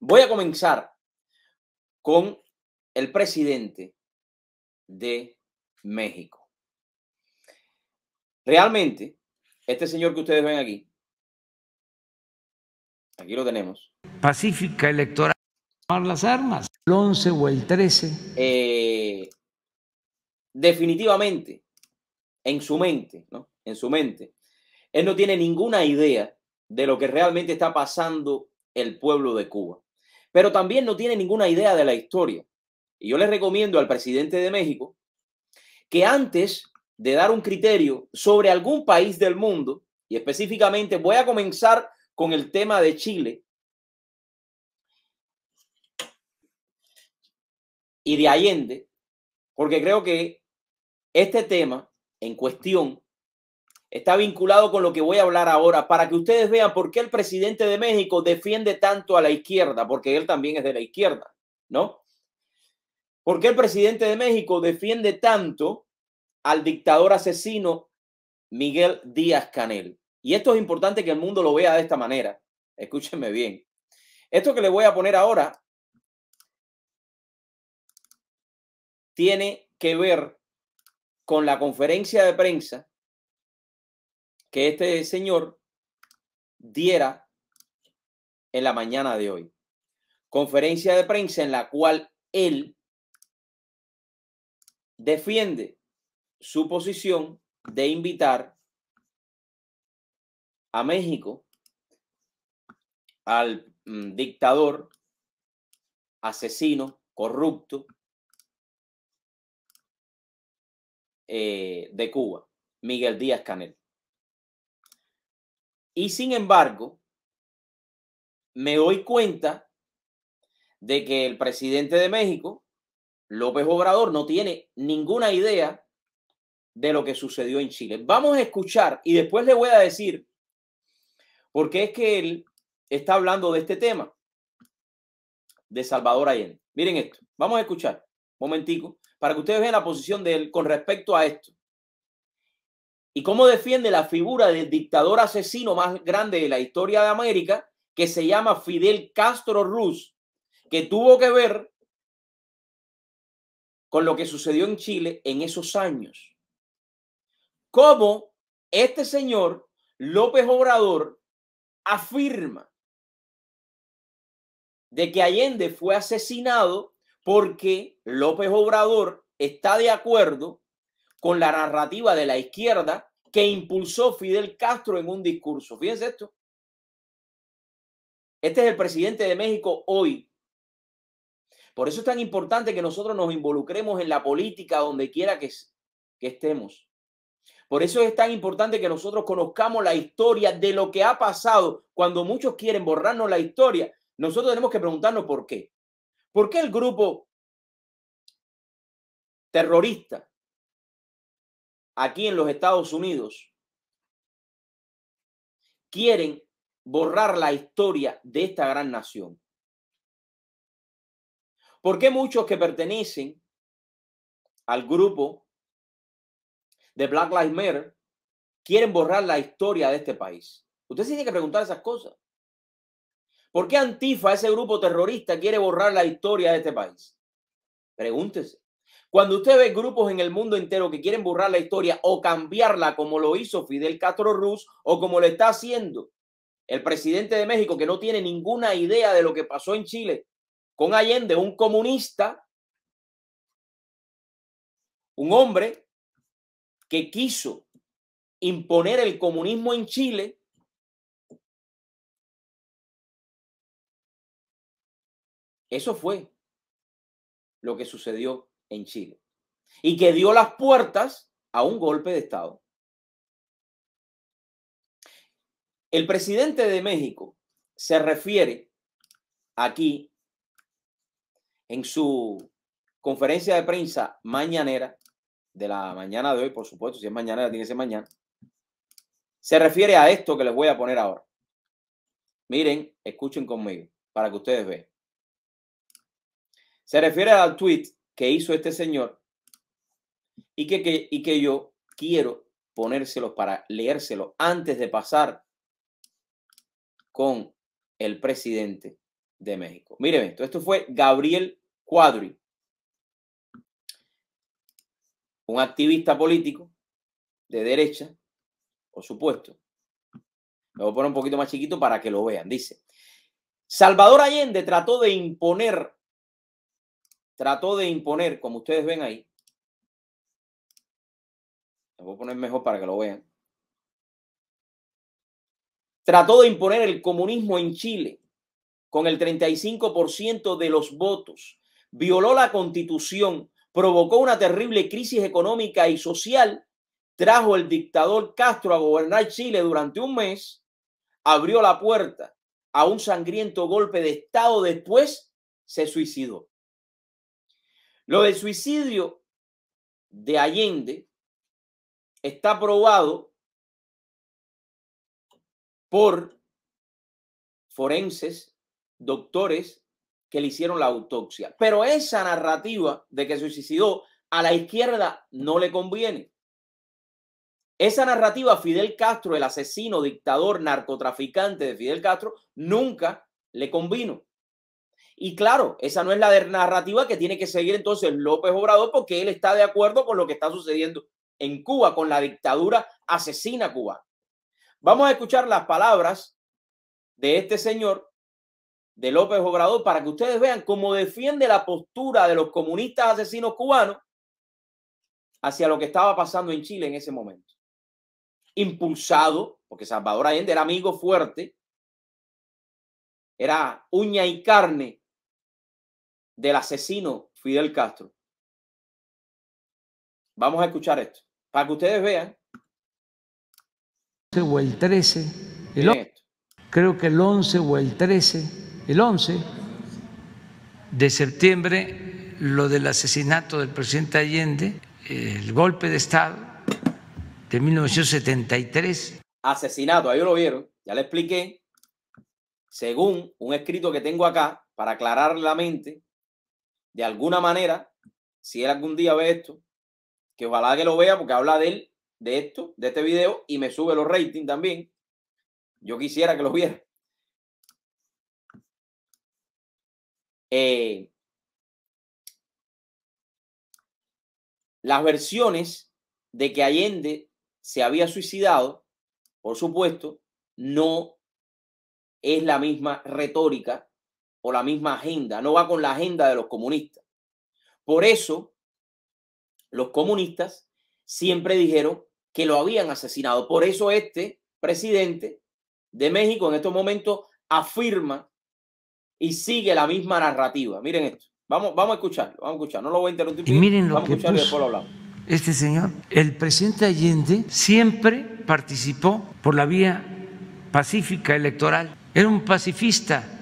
Voy a comenzar con el presidente de México. Realmente, este señor que ustedes ven aquí, aquí lo tenemos. Pacífica electoral. Las armas, el 11 o el 13. Eh, definitivamente, en su mente, ¿no? En su mente, él no tiene ninguna idea de lo que realmente está pasando el pueblo de Cuba pero también no tiene ninguna idea de la historia. Y yo le recomiendo al presidente de México que antes de dar un criterio sobre algún país del mundo, y específicamente voy a comenzar con el tema de Chile, y de Allende, porque creo que este tema en cuestión está vinculado con lo que voy a hablar ahora, para que ustedes vean por qué el presidente de México defiende tanto a la izquierda, porque él también es de la izquierda, ¿no? ¿Por qué el presidente de México defiende tanto al dictador asesino Miguel Díaz Canel? Y esto es importante que el mundo lo vea de esta manera. Escúchenme bien. Esto que le voy a poner ahora tiene que ver con la conferencia de prensa que este señor diera en la mañana de hoy. Conferencia de prensa en la cual él defiende su posición de invitar a México al mm, dictador, asesino, corrupto eh, de Cuba, Miguel Díaz Canel. Y sin embargo, me doy cuenta de que el presidente de México, López Obrador, no tiene ninguna idea de lo que sucedió en Chile. Vamos a escuchar y después le voy a decir por qué es que él está hablando de este tema de Salvador Allende. Miren esto, vamos a escuchar, momentico, para que ustedes vean la posición de él con respecto a esto y cómo defiende la figura del dictador asesino más grande de la historia de América, que se llama Fidel Castro Ruz, que tuvo que ver con lo que sucedió en Chile en esos años. Cómo este señor López Obrador afirma de que Allende fue asesinado porque López Obrador está de acuerdo con la narrativa de la izquierda que impulsó Fidel Castro en un discurso. Fíjense esto. Este es el presidente de México hoy. Por eso es tan importante que nosotros nos involucremos en la política donde quiera que, estemos. Por eso es tan importante que nosotros conozcamos la historia de lo que ha pasado. Cuando muchos quieren borrarnos la historia, nosotros tenemos que preguntarnos por qué. ¿Por qué el grupo terrorista aquí en los Estados Unidos quieren borrar la historia de esta gran nación. ¿Por qué muchos que pertenecen al grupo de Black Lives Matter quieren borrar la historia de este país? Usted se tiene que preguntar esas cosas. ¿Por qué Antifa, ese grupo terrorista, quiere borrar la historia de este país? Pregúntese. Cuando usted ve grupos en el mundo entero que quieren borrar la historia o cambiarla como lo hizo Fidel Castro Ruz o como lo está haciendo el presidente de México que no tiene ninguna idea de lo que pasó en Chile con Allende, un comunista, un hombre que quiso imponer el comunismo en Chile, eso fue lo que sucedió en Chile y que dio las puertas a un golpe de Estado. El presidente de México se refiere aquí en su conferencia de prensa mañanera, de la mañana de hoy, por supuesto, si es mañanera, tiene que ser mañana, se refiere a esto que les voy a poner ahora. Miren, escuchen conmigo para que ustedes vean. Se refiere al tweet que hizo este señor y que, y que yo quiero ponérselo para leérselo antes de pasar con el presidente de México. Miren esto, esto fue Gabriel Cuadri, un activista político de derecha, por supuesto. Me voy a poner un poquito más chiquito para que lo vean. Dice, Salvador Allende trató de imponer trató de imponer, como ustedes ven ahí, lo voy a poner mejor para que lo vean, trató de imponer el comunismo en Chile con el 35% de los votos, violó la constitución, provocó una terrible crisis económica y social, trajo el dictador Castro a gobernar Chile durante un mes, abrió la puerta a un sangriento golpe de Estado, después se suicidó. Lo del suicidio de Allende está probado por forenses, doctores que le hicieron la autopsia. Pero esa narrativa de que suicidó a la izquierda no le conviene. Esa narrativa, Fidel Castro, el asesino, dictador, narcotraficante de Fidel Castro, nunca le convino. Y claro, esa no es la narrativa que tiene que seguir entonces López Obrador porque él está de acuerdo con lo que está sucediendo en Cuba, con la dictadura asesina cubana. Vamos a escuchar las palabras de este señor, de López Obrador, para que ustedes vean cómo defiende la postura de los comunistas asesinos cubanos hacia lo que estaba pasando en Chile en ese momento. Impulsado, porque Salvador Allende era amigo fuerte, era uña y carne del asesino Fidel Castro. Vamos a escuchar esto, para que ustedes vean. O el 13, el creo que el 11 o el 13, el 11 de septiembre, lo del asesinato del presidente Allende, el golpe de Estado de 1973. Asesinato, ahí lo vieron, ya le expliqué, según un escrito que tengo acá, para aclarar la mente, de alguna manera, si él algún día ve esto, que ojalá que lo vea porque habla de él, de esto, de este video y me sube los ratings también. Yo quisiera que lo viera. Eh, las versiones de que Allende se había suicidado, por supuesto, no es la misma retórica o la misma agenda, no va con la agenda de los comunistas. Por eso, los comunistas siempre dijeron que lo habían asesinado. Por eso este presidente de México en estos momentos afirma y sigue la misma narrativa. Miren esto. Vamos, vamos a escucharlo, vamos a escuchar. No lo voy a interrumpir. miren vamos a escucharlo Este señor, el presidente Allende siempre participó por la vía pacífica electoral. Era un pacifista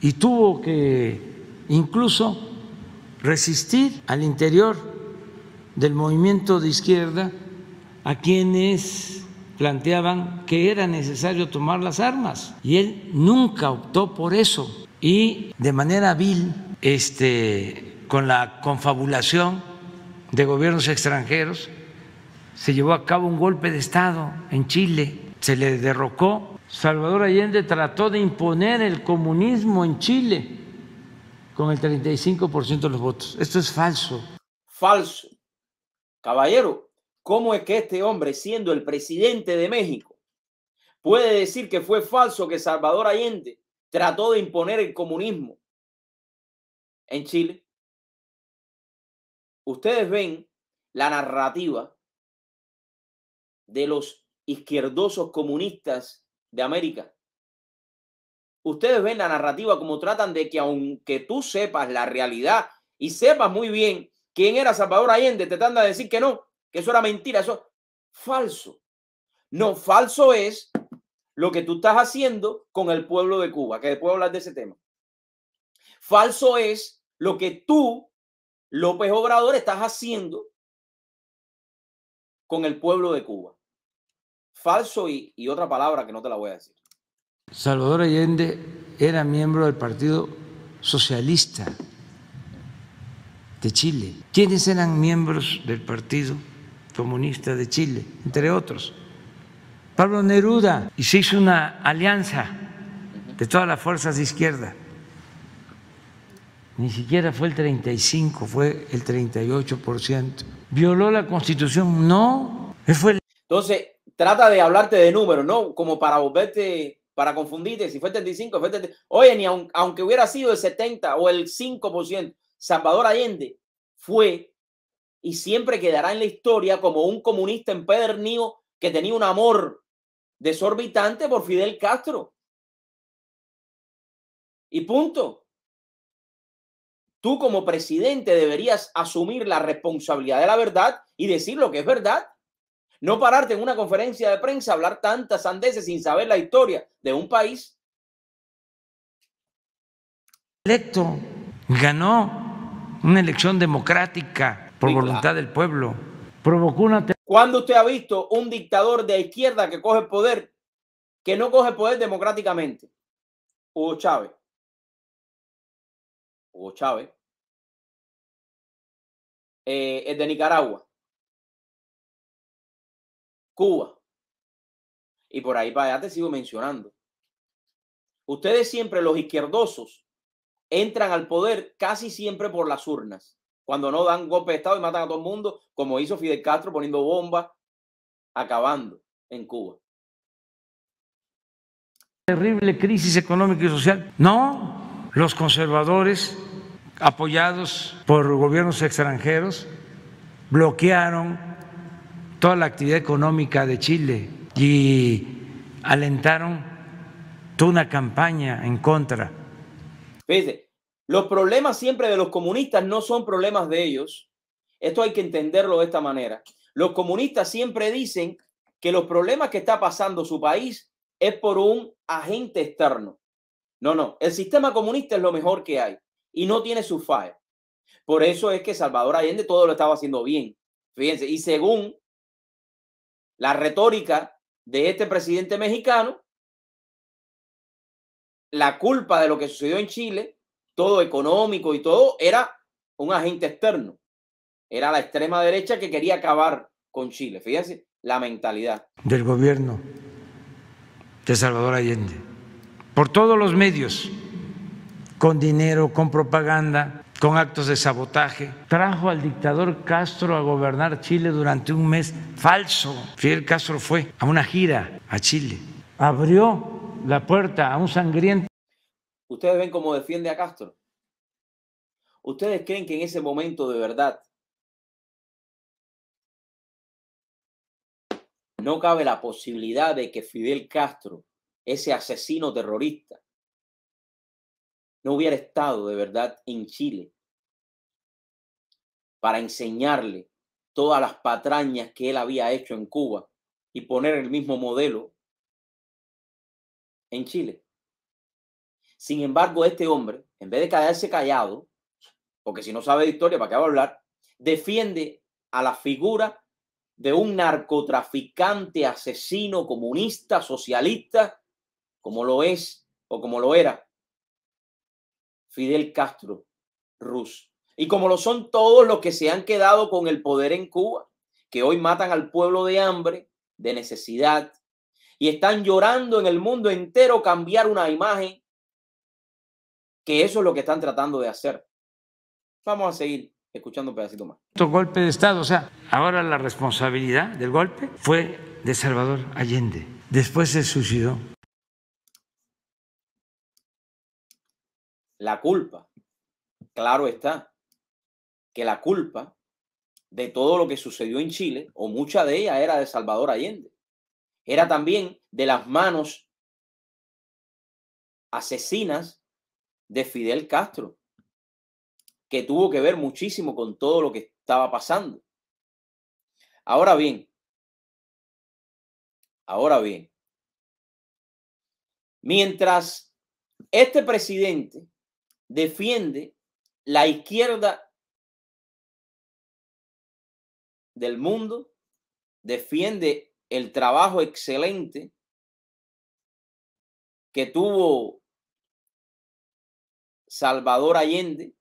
y tuvo que incluso resistir al interior del movimiento de izquierda a quienes planteaban que era necesario tomar las armas y él nunca optó por eso y de manera vil este con la confabulación de gobiernos extranjeros se llevó a cabo un golpe de estado en Chile se le derrocó Salvador Allende trató de imponer el comunismo en Chile con el 35% de los votos. Esto es falso. Falso. Caballero, ¿cómo es que este hombre, siendo el presidente de México, puede decir que fue falso que Salvador Allende trató de imponer el comunismo en Chile? Ustedes ven la narrativa de los izquierdosos comunistas de América. Ustedes ven la narrativa como tratan de que aunque tú sepas la realidad y sepas muy bien quién era Salvador Allende, te tratan a decir que no, que eso era mentira, eso falso. No, falso es lo que tú estás haciendo con el pueblo de Cuba, que después hablar de ese tema. Falso es lo que tú, López Obrador, estás haciendo con el pueblo de Cuba falso y, otra palabra que no te la voy a decir. Salvador Allende era miembro del Partido Socialista de Chile. ¿Quiénes eran miembros del Partido Comunista de Chile? Entre otros. Pablo Neruda. Y se hizo una alianza de todas las fuerzas de izquierda. Ni siquiera fue el 35, fue el 38%. ¿Violó la constitución? No. Entonces, trata de hablarte de números, ¿no? Como para volverte, para confundirte, si fue 35, fue 35. Oye, ni aunque hubiera sido el 70 o el 5%, Salvador Allende fue y siempre quedará en la historia como un comunista en empedernido que tenía un amor desorbitante por Fidel Castro. Y punto. Tú como presidente deberías asumir la responsabilidad de la verdad y decir lo que es verdad. No pararte en una conferencia de prensa hablar tantas sandeces sin saber la historia de un país. Electo ganó una elección democrática por voluntad del pueblo. Provocó una. ¿Cuándo usted ha visto un dictador de izquierda que coge poder, que no coge poder democráticamente? Hugo Chávez. Hugo Chávez. Eh, de Nicaragua. Cuba. Y por ahí para allá te sigo mencionando. Ustedes siempre, los izquierdosos, entran al poder casi siempre por las urnas. Cuando no dan golpe de Estado y matan a todo el mundo, como hizo Fidel Castro poniendo bombas, acabando en Cuba. Terrible crisis económica y social. No, los conservadores, apoyados por gobiernos extranjeros, bloquearon toda la actividad económica de Chile y alentaron toda una campaña en contra. Fíjense, los problemas siempre de los comunistas no son problemas de ellos. Esto hay que entenderlo de esta manera. Los comunistas siempre dicen que los problemas que está pasando su país es por un agente externo. No, no, el sistema comunista es lo mejor que hay y no tiene sus fallas. Por eso es que Salvador Allende todo lo estaba haciendo bien. Fíjense, y según la retórica de este presidente mexicano, la culpa de lo que sucedió en Chile, todo económico y todo, era un agente externo. Era la extrema derecha que quería acabar con Chile. Fíjense la mentalidad. Del gobierno de Salvador Allende. Por todos los medios, con dinero, con propaganda, con actos de sabotaje. Trajo al dictador Castro a gobernar Chile durante un mes falso. Fidel Castro fue a una gira a Chile. Abrió la puerta a un sangriento. Ustedes ven cómo defiende a Castro. ¿Ustedes creen que en ese momento de verdad no cabe la posibilidad de que Fidel Castro, ese asesino terrorista, no hubiera estado de verdad en Chile para enseñarle todas las patrañas que él había hecho en Cuba y poner el mismo modelo en Chile. Sin embargo, este hombre, en vez de quedarse callado, porque si no sabe de historia, ¿para qué va a hablar? Defiende a la figura de un narcotraficante, asesino, comunista, socialista, como lo es o como lo era Fidel Castro, Rus. Y como lo son todos los que se han quedado con el poder en Cuba, que hoy matan al pueblo de hambre, de necesidad, y están llorando en el mundo entero cambiar una imagen, que eso es lo que están tratando de hacer. Vamos a seguir escuchando un pedacito más. Golpe de Estado, o sea, ahora la responsabilidad del golpe fue de Salvador Allende. Después se suicidó la culpa, claro está, que la culpa de todo lo que sucedió en Chile, o mucha de ella, era de Salvador Allende. Era también de las manos asesinas de Fidel Castro, que tuvo que ver muchísimo con todo lo que estaba pasando. Ahora bien, ahora bien, mientras este presidente defiende la izquierda del mundo, defiende el trabajo excelente que tuvo Salvador Allende,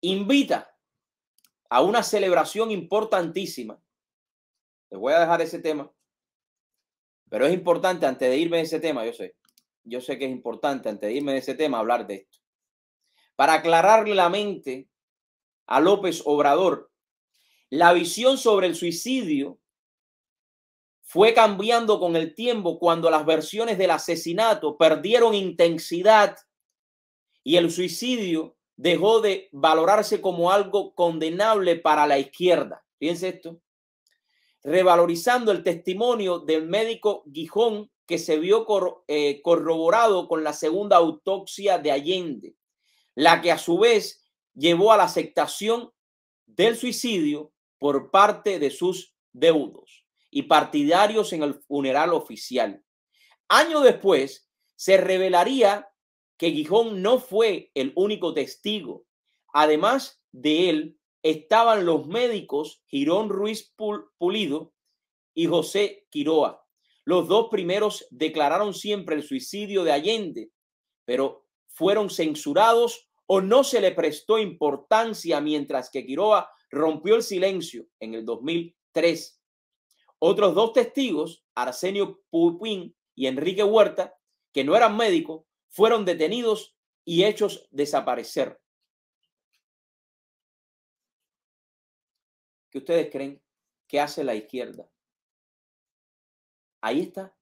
invita a una celebración importantísima. Les voy a dejar ese tema, pero es importante antes de irme a ese tema, yo sé yo sé que es importante antes de irme de ese tema hablar de esto. Para aclararle la mente a López Obrador, la visión sobre el suicidio fue cambiando con el tiempo cuando las versiones del asesinato perdieron intensidad y el suicidio dejó de valorarse como algo condenable para la izquierda. Fíjense esto. Revalorizando el testimonio del médico Gijón que se vio eh, corroborado con la segunda autopsia de Allende, la que a su vez llevó a la aceptación del suicidio por parte de sus deudos y partidarios en el funeral oficial. Años después, se revelaría que Gijón no fue el único testigo. Además de él, estaban los médicos Girón Ruiz Pulido y José Quiroa, los dos primeros declararon siempre el suicidio de Allende, pero fueron censurados o no se le prestó importancia mientras que Quiroga rompió el silencio en el 2003. Otros dos testigos, Arsenio Pupín y Enrique Huerta, que no eran médicos, fueron detenidos y hechos desaparecer. ¿Qué ustedes creen que hace la izquierda? ahí está